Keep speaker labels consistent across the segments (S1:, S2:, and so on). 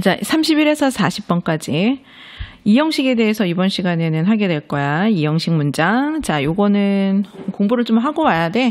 S1: 자, 31에서 40번까지 이형식에 대해서 이번 시간에는 하게 될 거야. 이형식 문장. 자, 요거는 공부를 좀 하고 와야 돼.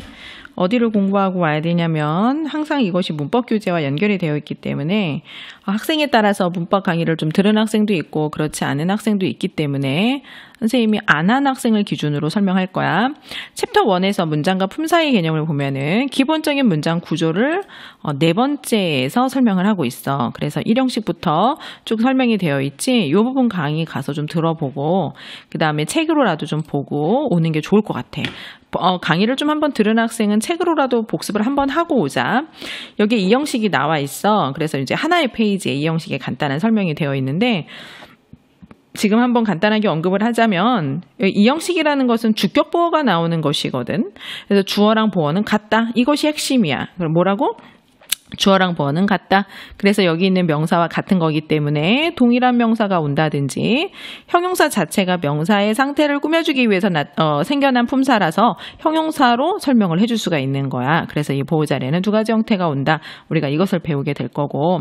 S1: 어디를 공부하고 와야 되냐면 항상 이것이 문법 교재와 연결이 되어 있기 때문에 아, 학생에 따라서 문법 강의를 좀 들은 학생도 있고 그렇지 않은 학생도 있기 때문에 선생님이 안 한 학생을 기준으로 설명할 거야. 챕터 1에서 문장과 품사의 개념을 보면은 기본적인 문장 구조를 어, 네 번째에서 설명을 하고 있어. 그래서 1형식부터 쭉 설명이 되어 있지. 요 부분 강의 가서 좀 들어보고 그다음에 책으로라도 좀 보고 오는 게 좋을 것 같아. 어, 강의를 좀 한번 들은 학생은 책으로라도 복습을 한번 하고 오자. 여기 이 형식이 나와 있어. 그래서 이제 하나의 페이지에 이 형식의 간단한 설명이 되어 있는데 지금 한번 간단하게 언급을 하자면 이형식이라는 것은 주격 보어가 나오는 것이거든. 그래서 주어랑 보어는 같다. 이것이 핵심이야. 그럼 뭐라고? 주어랑 번은 같다. 그래서 여기 있는 명사와 같은 거기 때문에 동일한 명사가 온다든지 형용사 자체가 명사의 상태를 꾸며주기 위해서 나, 어, 생겨난 품사라서 형용사로 설명을 해줄 수가 있는 거야. 그래서 이 보호자례는 두 가지 형태가 온다. 우리가 이것을 배우게 될 거고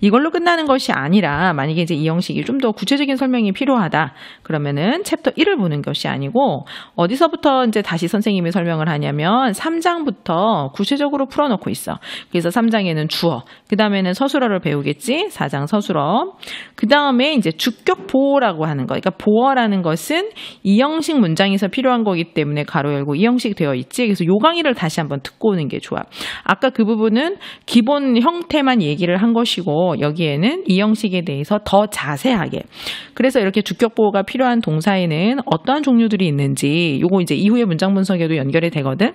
S1: 이걸로 끝나는 것이 아니라 만약에 이제 이 형식이 좀 더 구체적인 설명이 필요하다. 그러면은 챕터 1을 보는 것이 아니고 어디서부터 이제 다시 선생님이 설명을 하냐면 3장부터 구체적으로 풀어놓고 있어. 그래서 3장 2장에는 주어, 그 다음에는 서술어를 배우겠지. 4장 서술어. 그 다음에 이제 주격 보어라고 하는 거. 그러니까 보어라는 것은 이형식 문장에서 필요한 거기 때문에 가로 열고 이형식 되어 있지. 그래서 요 강의를 다시 한번 듣고 오는 게 좋아. 아까 그 부분은 기본 형태만 얘기를 한 것이고 여기에는 이형식에 대해서 더 자세하게. 그래서 이렇게 주격 보어가 필요한 동사에는 어떠한 종류들이 있는지 요거 이제 이후에 문장 분석에도 연결이 되거든.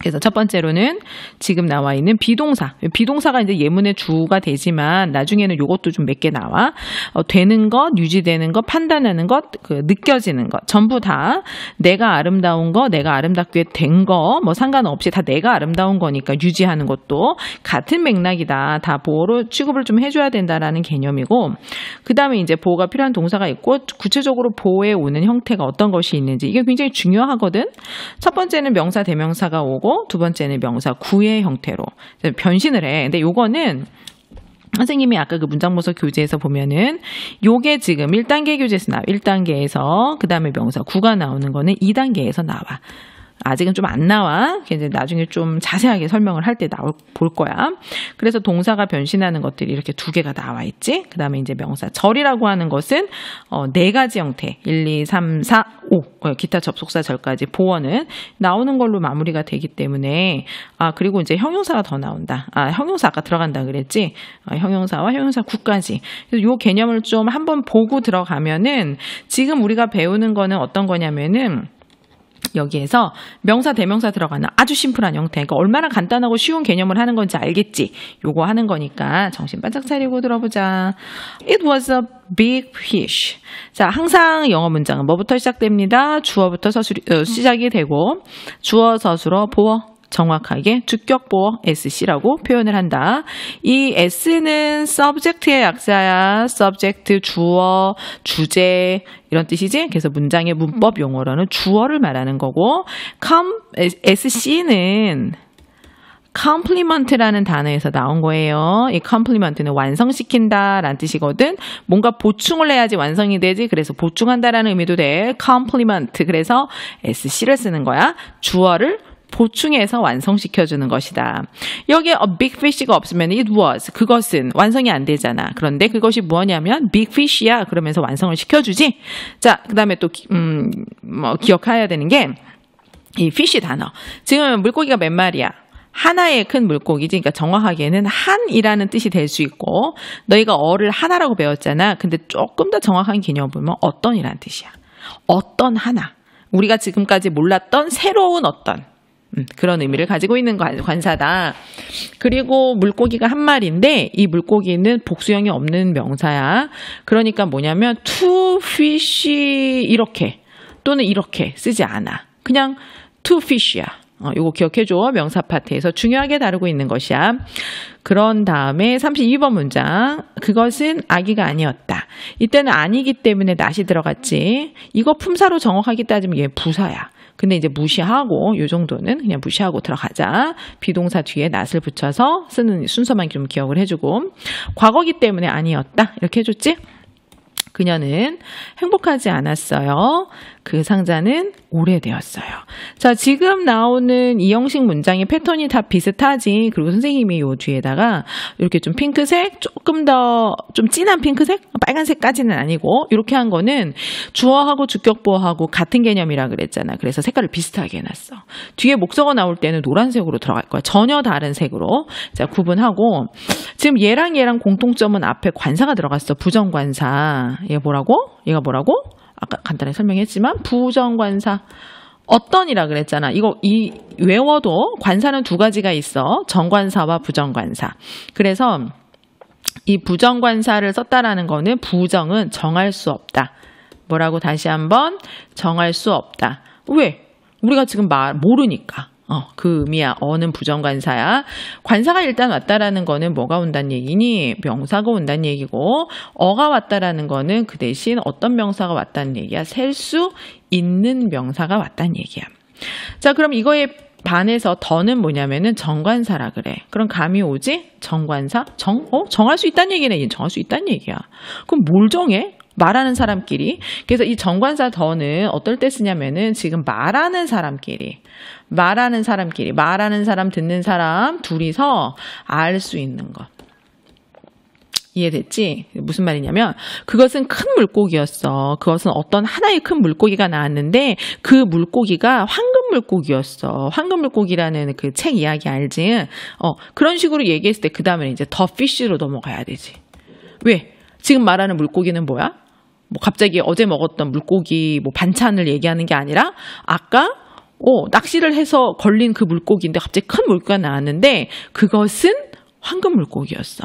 S1: 그래서 첫 번째로는 지금 나와 있는 비동사. 비동사가 이제 예문의 주가 되지만 나중에는 요것도 좀 몇 개 나와. 어, 되는 것, 유지되는 것, 판단하는 것, 그 느껴지는 것. 전부 다 내가 아름다운 거, 내가 아름답게 된 거, 뭐 상관없이 다 내가 아름다운 거니까 유지하는 것도 같은 맥락이다. 다 보호로 취급을 좀 해줘야 된다라는 개념이고. 그 다음에 이제 보호가 필요한 동사가 있고 구체적으로 보호에 오는 형태가 어떤 것이 있는지 이게 굉장히 중요하거든. 첫 번째는 명사, 대명사가 오고 형고두 어? 번째는 명사 구의 형태로 변신을 해. 근데 요거는 선생님이 아까 그 문장 보석 교재에서 보면은 요게 지금 1단계 교재에서 나와. 1단계에서 그다음에 명사 구가 나오는 거는 2단계에서 나와. 아직은 좀 안 나와. 이제 나중에 좀 자세하게 설명을 할 때 나올 볼 거야. 그래서 동사가 변신하는 것들이 이렇게 두 개가 나와 있지. 그다음에 이제 명사 절이라고 하는 것은 어, 네 가지 형태 1, 2, 3, 4, 5 기타 접속사 절까지 보어는 나오는 걸로 마무리가 되기 때문에 아 그리고 이제 형용사가 더 나온다. 아 형용사 아까 들어간다 그랬지. 아, 형용사와 형용사 구까지. 그래서 요 개념을 좀 한번 보고 들어가면은 지금 우리가 배우는 거는 어떤 거냐면은 여기에서 명사 대명사 들어가는 아주 심플한 형태 그러니까 얼마나 간단하고 쉬운 개념을 하는 건지 알겠지 요거 하는 거니까 정신 바짝 차리고 들어보자 It was a big fish 자 항상 영어 문장은 뭐부터 시작됩니다 주어부터 서술, 어, 시작이 되고 주어 서술어 보어 정확하게 주격보어 SC라고 표현을 한다. 이 S는 subject의 약자야. subject 주어, 주제 이런 뜻이지. 그래서 문장의 문법 음. 용어로는 주어를 말하는 거고 com e SC는 c o m p l 컴플리먼트라는 단어에서 나온 거예요. 이 c o m p l 컴플리먼트는 완성시킨다라는 뜻이거든. 뭔가 보충을 해야지 완성이 되지. 그래서 보충한다라는 의미도 돼. c o m p l 컴플리먼트. 그래서 SC를 쓰는 거야. 주어를 보충해서 완성시켜주는 것이다. 여기에 a big fish가 없으면 it was 그것은 완성이 안 되잖아. 그런데 그것이 뭐냐면 big fish야 그러면서 완성을 시켜주지. 자 그다음에 또 음, 뭐 기억해야 되는 게 이 fish 단어. 지금 물고기가 몇 마리야? 하나의 큰 물고기지. 그러니까 정확하게는 한이라는 뜻이 될 수 있고 너희가 어를 하나라고 배웠잖아. 근데 조금 더 정확한 개념을 보면 어떤이라는 뜻이야. 어떤 하나. 우리가 지금까지 몰랐던 새로운 어떤 음, 그런 의미를 가지고 있는 관, 사다 그리고 물고기가 한 마리인데 이 물고기는 복수형이 없는 명사야. 그러니까 뭐냐면 to fish 이렇게 또는 이렇게 쓰지 않아. 그냥 to fish야. 어, 요거 기억해줘. 명사 파트에서 중요하게 다루고 있는 것이야. 그런 다음에 32번 문장. 그것은 아기가 아니었다. 이때는 아니기 때문에 낫이 들어갔지. 이거 품사로 정확하게 따지면 얘 부사야. 근데 이제 무시하고 요 정도는 그냥 무시하고 들어가자. 비동사 뒤에 낫을 붙여서 쓰는 순서만 좀 기억을 해주고 과거기 때문에 아니었다 이렇게 해줬지. 그녀는 행복하지 않았어요. 그 상자는 오래되었어요. 자, 지금 나오는 이 형식 문장의 패턴이 다 비슷하지. 그리고 선생님이 요 뒤에다가 이렇게 좀 핑크색, 조금 더 좀 진한 핑크색, 빨간색까지는 아니고 이렇게 한 거는 주어하고 주격보어하고 같은 개념이라 그랬잖아. 그래서 색깔을 비슷하게 해놨어. 뒤에 목적어 나올 때는 노란색으로 들어갈 거야. 전혀 다른 색으로. 자, 구분하고 지금 얘랑 얘랑 공통점은 앞에 관사가 들어갔어. 부정관사. 얘 뭐라고? 얘가 뭐라고? 아까 간단히 설명했지만 부정관사 어떤이라 그랬잖아. 이거 이 외워도 관사는 두 가지가 있어. 정관사와 부정관사. 그래서 이 부정관사를 썼다라는 거는 부정은 정할 수 없다. 뭐라고 다시 한번 정할 수 없다. 왜? 우리가 지금 말 모르니까. 어, 그 의미야. 어는 부정관사야. 관사가 일단 왔다라는 거는 뭐가 온다는 얘기니? 명사가 온다는 얘기고, 어가 왔다라는 거는 그 대신 어떤 명사가 왔다는 얘기야? 셀 수 있는 명사가 왔다는 얘기야. 자, 그럼 이거에 반해서 더는 뭐냐면은 정관사라 그래. 그럼 감이 오지? 정관사? 정? 어? 정할 수 있다는 얘기네. 정할 수 있다는 얘기야. 그럼 뭘 정해? 말하는 사람끼리. 그래서 이 정관사 더는 어떨 때 쓰냐면은 지금 말하는 사람끼리. 말하는 사람끼리. 말하는 사람, 듣는 사람 둘이서 알 수 있는 것. 이해됐지? 무슨 말이냐면 그것은 큰 물고기였어. 그것은 어떤 하나의 큰 물고기가 나왔는데 그 물고기가 황금 물고기였어. 황금 물고기라는 그 책 이야기 알지? 어 그런 식으로 얘기했을 때 그 다음에 이제 더 피쉬로 넘어가야 되지. 왜? 지금 말하는 물고기는 뭐야? 뭐 갑자기 어제 먹었던 물고기 뭐 반찬을 얘기하는 게 아니라 아까 어, 낚시를 해서 걸린 그 물고기인데 갑자기 큰 물고기가 나왔는데 그것은 황금 물고기였어.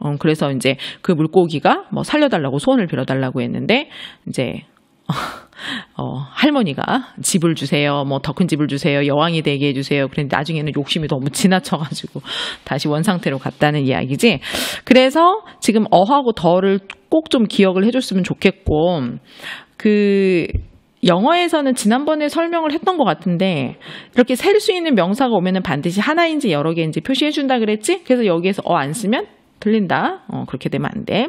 S1: 어, 그래서 이제 그 물고기가 뭐 살려달라고 소원을 빌어달라고 했는데 이제 어, 할머니가 집을 주세요. 뭐 더 큰 집을 주세요. 여왕이 되게 해주세요. 그런데 나중에는 욕심이 너무 지나쳐가지고 다시 원상태로 갔다는 이야기지. 그래서 지금 어하고 더를 꼭 좀 기억을 해줬으면 좋겠고, 그, 영어에서는 지난번에 설명을 했던 것 같은데 이렇게 셀 수 있는 명사가 오면은 반드시 하나인지 여러 개인지 표시해 준다 그랬지? 그래서 여기에서 어 안 쓰면 들린다. 어, 그렇게 되면 안 돼.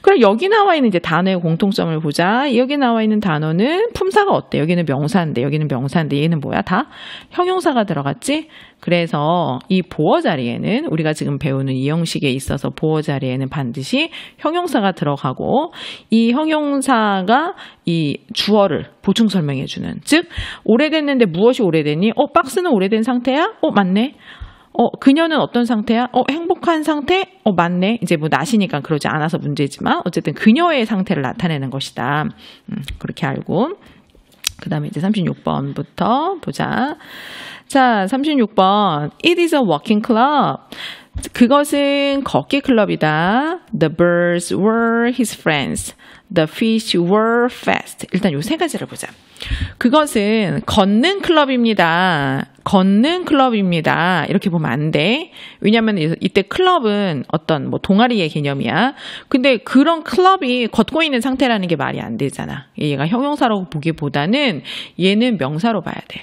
S1: 그럼 여기 나와 있는 이제 단어의 공통점을 보자. 여기 나와 있는 단어는 품사가 어때? 여기는 명사인데, 여기는 명사인데, 얘는 뭐야? 다 형용사가 들어갔지? 그래서 이 보어 자리에는 우리가 지금 배우는 이 형식에 있어서 보어 자리에는 반드시 형용사가 들어가고 이 형용사가 이 주어를 보충 설명해 주는 즉 오래됐는데 무엇이 오래되니? 어 박스는 오래된 상태야? 어 맞네. 어, 그녀는 어떤 상태야? 어, 행복한 상태? 어, 맞네. 이제 뭐 나시니까 그러지 않아서 문제지만 어쨌든 그녀의 상태를 나타내는 것이다. 음, 그렇게 알고. 그 다음에 이제 36번부터 보자. 자, 36번. It is a walking club. 그것은 걷기 클럽이다. The birds were his friends. The fish were fast. 일단 요 세 가지를 보자. 그것은 걷는 클럽입니다. 걷는 클럽입니다. 이렇게 보면 안 돼. 왜냐면 이때 클럽은 어떤 뭐 동아리의 개념이야. 근데 그런 클럽이 걷고 있는 상태라는 게 말이 안 되잖아. 얘가 형용사로 보기보다는 얘는 명사로 봐야 돼.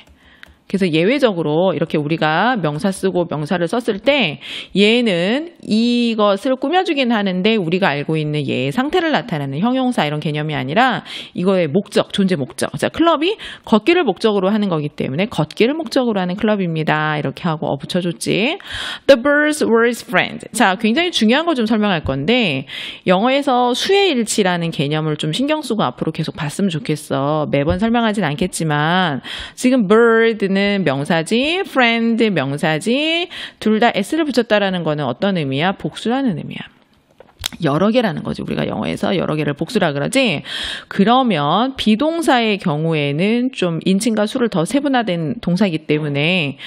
S1: 그래서 예외적으로 이렇게 우리가 명사 쓰고 명사를 썼을 때 얘는 이것을 꾸며주긴 하는데 우리가 알고 있는 얘의 상태를 나타내는 형용사 이런 개념이 아니라 이거의 목적, 존재 목적. 자, 클럽이 걷기를 목적으로 하는 거기 때문에 걷기를 목적으로 하는 클럽입니다. 이렇게 하고 어 붙여줬지. The birds were his friend. 자, 굉장히 중요한 거 좀 설명할 건데 영어에서 수의 일치라는 개념을 좀 신경 쓰고 앞으로 계속 봤으면 좋겠어. 매번 설명하진 않겠지만 지금 bird는 f 는 명사지, friend 명사지, 둘 다 s를 붙였다라는 거는 어떤 의미야? 복수라는 의미야. 여러 개라는 거지. 우리가 영어에서 여러 개를 복수라 그러지. 그러면 비동사의 경우에는 좀 인칭과 수를 더 세분화된 동사이기 때문에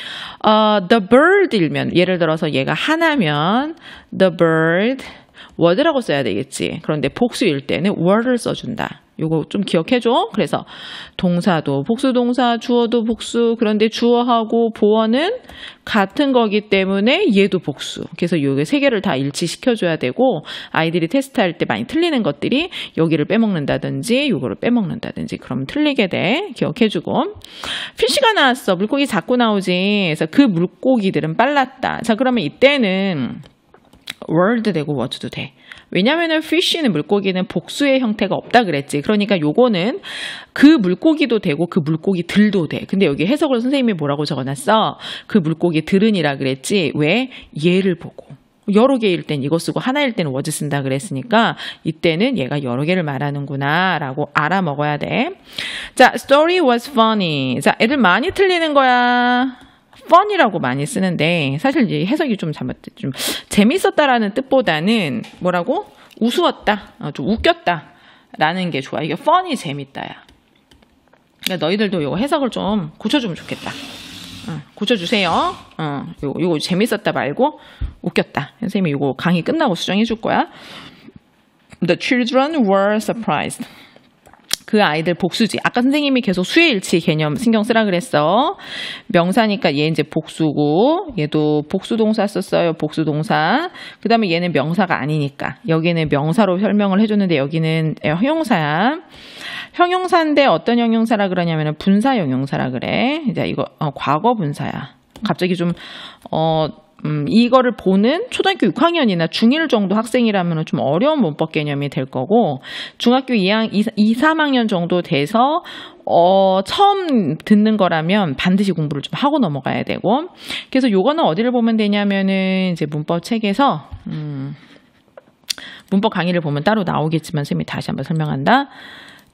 S1: 어, the bird 일면 예를 들어서 얘가 하나면 the bird 워드라고 써야 되겠지. 그런데 복수일 때는 월을 써준다. 요거 좀 기억해줘. 그래서 동사도 복수동사, 주어도 복수. 그런데 주어하고 보어는 같은 거기 때문에 얘도 복수. 그래서 요게 세 개를 다 일치시켜줘야 되고 아이들이 테스트할 때 많이 틀리는 것들이 여기를 빼먹는다든지 요거를 빼먹는다든지 그럼 틀리게 돼. 기억해주고 피쉬가 나왔어. 물고기 자꾸 나오지. 그래서 그 물고기들은 빨랐다. 자 그러면 이때는 월드 되고 워즈도 돼. 왜냐면은 fish는 물고기는 복수의 형태가 없다 그랬지. 그러니까 요거는 그 물고기도 되고 그 물고기들도 돼. 근데 여기 해석을 선생님이 뭐라고 적어놨어? 그 물고기들은이라 그랬지. 왜? 얘를 보고. 여러 개일 땐 이거 쓰고 하나일 땐 워즈 쓴다 그랬으니까 이때는 얘가 여러 개를 말하는구나 라고 알아먹어야 돼. 자, story was funny. 자, 애들 많이 틀리는 거야. f u n 이라고 많이 쓰는데 사실 이 해석이 좀 잘못 좀 재밌었다라는 뜻보다는 뭐라고 우스웠다, 어, 좀 웃겼다라는 게 좋아. 이게 f u n 이 재밌다야. 그러니까 너희들도 이거 해석을 좀 고쳐주면 좋겠다. 어, 고쳐주세요. 어, 요거, 요거 재밌었다 말고 웃겼다. 선생님이 이거 강의 끝나고 수정해 줄 거야. The children were surprised. 그 아이들 복수지. 아까 선생님이 계속 수혜일치 개념 신경 쓰라 그랬어. 명사니까 얘 이제 복수고 얘도 복수동사 썼어요. 복수동사. 그 다음에 얘는 명사가 아니니까 여기는 명사로 설명을 해줬는데 여기는 예, 형용사야. 형용사인데 어떤 형용사라 그러냐면 분사 형용사라 그래. 이제 이거 어, 과거 분사야. 갑자기 좀 어. 음, 이거를 보는 초등학교 6학년이나 중1 정도 학생이라면 좀 어려운 문법 개념이 될 거고 중학교 2학 2, 3학년 정도 돼서 어, 처음 듣는 거라면 반드시 공부를 좀 하고 넘어가야 되고 그래서 요거는 어디를 보면 되냐면은 이제 문법 책에서 음, 문법 강의를 보면 따로 나오겠지만 선생님이 다시 한번 설명한다.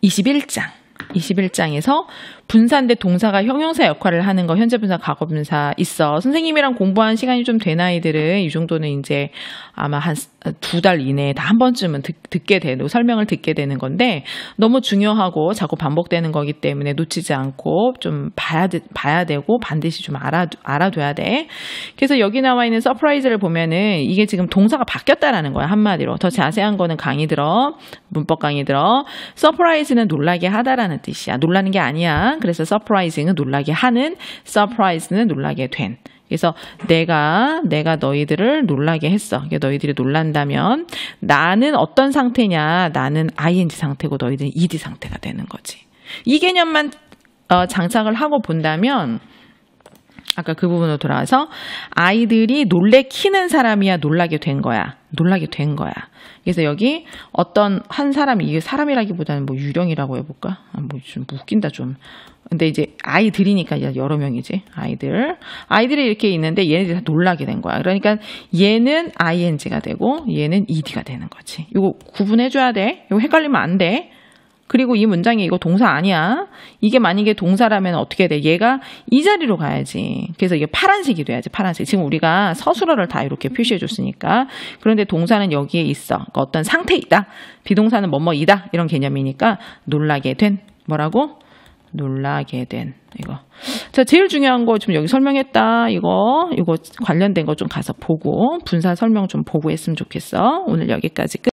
S1: 21장. 21장에서 분산인 동사가 형용사 역할을 하는 거 현재 분사 과거 분사 있어. 선생님이랑 공부한 시간이 좀 된 아이들은 이 정도는 이제 아마 한 두달 이내에 다 한 번쯤은 듣, 게 되고 설명을 듣게 되는 건데 너무 중요하고 자꾸 반복되는 거기 때문에 놓치지 않고 좀 봐야, 되, 봐야 되고 반드시 좀 알아, 알아둬야 돼. 그래서 여기 나와 있는 서프라이즈를 보면은 이게 지금 동사가 바뀌었다라는 거야. 한마디로. 더 자세한 거는 강의 들어. 문법 강의 들어. 서프라이즈는 놀라게 하다라는 뜻이야. 놀라는 게 아니야. 그래서 서프라이징은 놀라게 하는, 서프라이즈는 놀라게 된. 그래서 내가 내가 너희들을 놀라게 했어. 그러니까 너희들이 놀란다면 나는 어떤 상태냐? 나는 ing 상태고 너희들은 ed 상태가 되는 거지. 이 개념만 어, 장착을 하고 본다면 아까 그 부분으로 돌아와서 아이들이 놀래키는 사람이야 놀라게 된 거야. 놀라게 된 거야. 그래서 여기 어떤 한 사람이 이게 사람이라기보다는 뭐 유령이라고 해볼까? 아, 뭐좀 웃긴다 좀. 근데 이제 아이들이니까 여러 명이지 아이들 아이들이 이렇게 있는데 얘네들이 다 놀라게 된 거야. 그러니까 얘는 ing가 되고 얘는 ed가 되는 거지. 이거 구분해줘야 돼. 이거 헷갈리면 안 돼. 그리고 이문장이 이거 동사 아니야. 이게 만약에 동사라면 어떻게 돼? 얘가 이 자리로 가야지. 그래서 이게 파란색이 돼야지. 파란색. 지금 우리가 서술어를 다 이렇게 표시해 줬으니까. 그런데 동사는 여기에 있어. 그러니까 어떤 상태이다. 비동사는 뭐뭐이다. 이런 개념이니까 놀라게 된 뭐라고? 놀라게 된 이거. 자, 제일 중요한 거좀 여기 설명했다. 이거 이거 관련된 거 좀 가서 보고 분사 설명 좀 보고 했으면 좋겠어. 오늘 여기까지 끝.